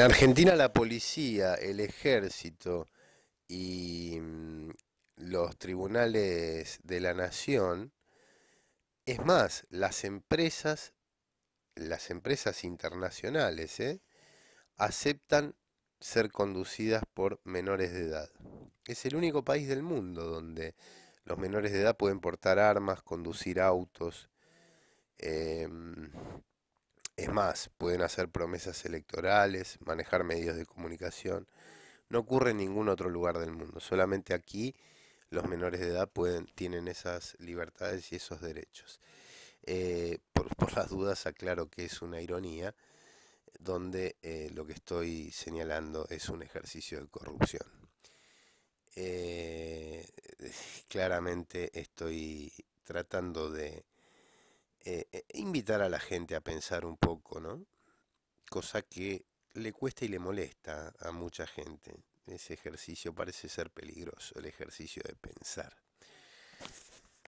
En Argentina la policía, el ejército y mm, los tribunales de la nación, es más, las empresas, las empresas internacionales, ¿eh? aceptan ser conducidas por menores de edad. Es el único país del mundo donde los menores de edad pueden portar armas, conducir autos, más, pueden hacer promesas electorales, manejar medios de comunicación. No ocurre en ningún otro lugar del mundo, solamente aquí los menores de edad pueden, tienen esas libertades y esos derechos. Eh, por, las dudas aclaro que es una ironía, donde eh, lo que estoy señalando es un ejercicio de corrupción. Eh, claramente estoy tratando de eh, eh, invitar a la gente a pensar un poco, ¿no? Cosa que le cuesta y le molesta a mucha gente. Ese ejercicio parece ser peligroso, el ejercicio de pensar.